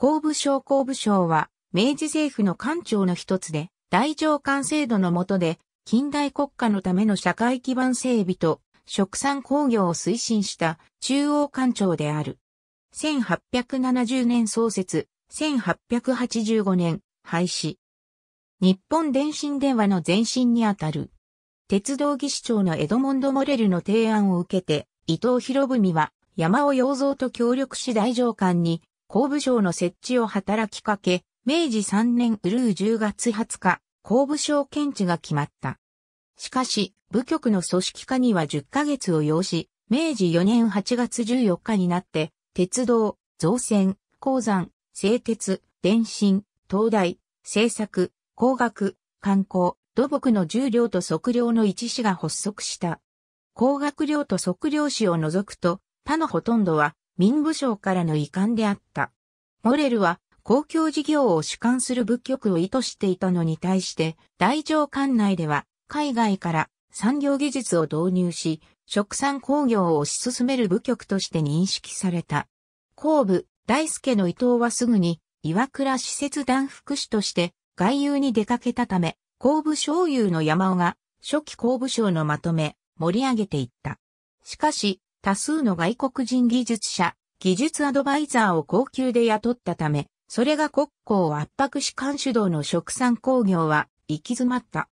工部省工部省は、明治政府の官庁の一つで、大上官制度の下で、近代国家のための社会基盤整備と、食産工業を推進した中央官庁である。1870年創設、1885年廃止。日本電信電話の前身にあたる。鉄道技師長のエドモンド・モレルの提案を受けて、伊藤博文は山尾洋蔵と協力し大上官に工部省の設置を働きかけ、明治3年ウルー10月20日、工部省検知が決まった。しかし、部局の組織化には10ヶ月を要し、明治4年8月14日になって、鉄道、造船、鉱山、製鉄、電信、東大、製作、工学、観光、土木の重量と測量の一市が発足した。工学量と測量市を除くと、他のほとんどは民部省からの遺憾であった。モレルは公共事業を主管する部局を意図していたのに対して、大乗管内では海外から産業技術を導入し、食産工業を推し進める部局として認識された。後部、大輔の伊藤はすぐに、岩倉施設団副市として外遊に出かけたため、後部商友の山尾が初期後部省のまとめ、盛り上げていった。しかし、多数の外国人技術者、技術アドバイザーを高級で雇ったため、それが国交を圧迫し官主導の食産工業は行き詰まった。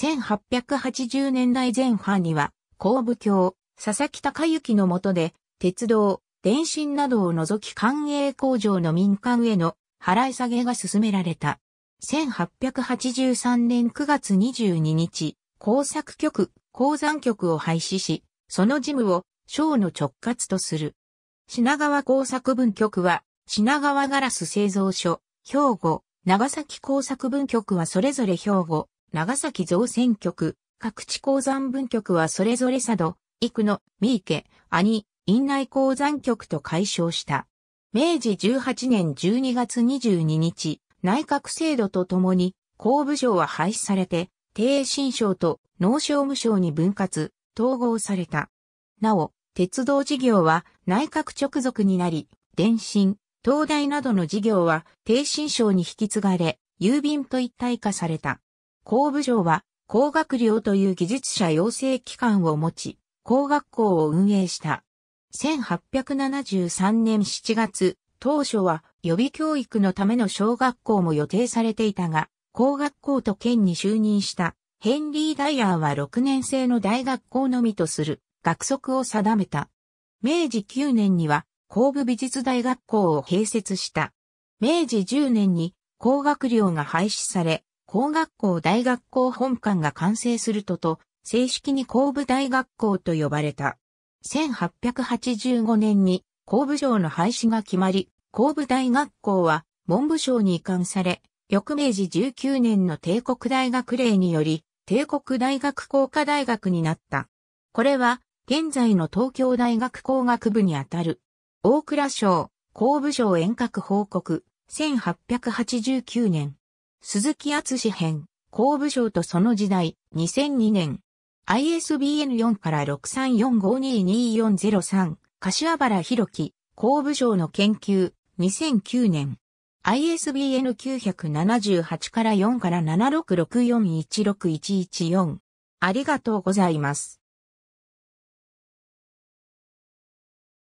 1880年代前半には、工部教、佐々木隆之の下で、鉄道、電信などを除き官営工場の民間への払い下げが進められた。1883年9月22日、工作局、鉱山局を廃止し、その事務を省の直轄とする。品川工作分局は、品川ガラス製造所、兵庫、長崎工作分局はそれぞれ兵庫、長崎造船局、各地鉱山分局はそれぞれ佐渡、幾野、三池、兄、院内鉱山局と解消した。明治18年12月22日、内閣制度とともに、工部省は廃止されて、低新省と農商務省に分割、統合された。なお、鉄道事業は内閣直属になり、電信、東大などの事業は低信省に引き継がれ、郵便と一体化された。工部省は工学寮という技術者養成機関を持ち、工学校を運営した。1873年7月、当初は予備教育のための小学校も予定されていたが、工学校と県に就任したヘンリー・ダイヤーは6年生の大学校のみとする。学則を定めた。明治9年には工具美術大学校を併設した。明治10年に工学寮が廃止され、工学校大学校本館が完成するとと、正式に工部大学校と呼ばれた。1885年に工部省の廃止が決まり、工部大学校は文部省に移管され、翌明治19年の帝国大学令により、帝国大学工科大学になった。これは現在の東京大学工学部にあたる。大倉省、工部省遠隔報告、1889年。鈴木厚史編、工部省とその時代、2002年。ISBN4 から6345222403、柏原博樹、工部省の研究、2009年。ISBN978 から4から766416114。ありがとうございます。